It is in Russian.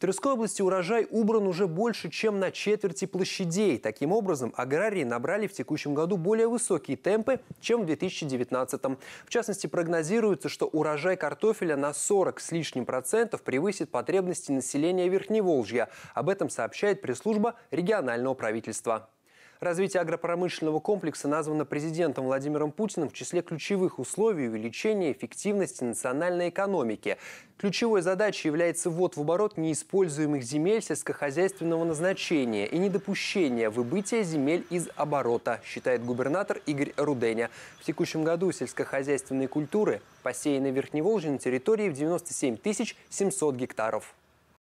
Тверской области урожай убран уже больше, чем на четверти площадей. Таким образом, аграрии набрали в текущем году более высокие темпы, чем в 2019. м В частности, прогнозируется, что урожай картофеля на 40 с лишним процентов превысит потребности населения Верхневолжья. Об этом сообщает пресс-служба регионального правительства. Развитие агропромышленного комплекса названо президентом Владимиром Путиным в числе ключевых условий увеличения эффективности национальной экономики. Ключевой задачей является ввод в оборот неиспользуемых земель сельскохозяйственного назначения и недопущение выбытия земель из оборота, считает губернатор Игорь Руденя. В текущем году сельскохозяйственные культуры посеяны в Верхневолжье на территории в 97 700 гектаров.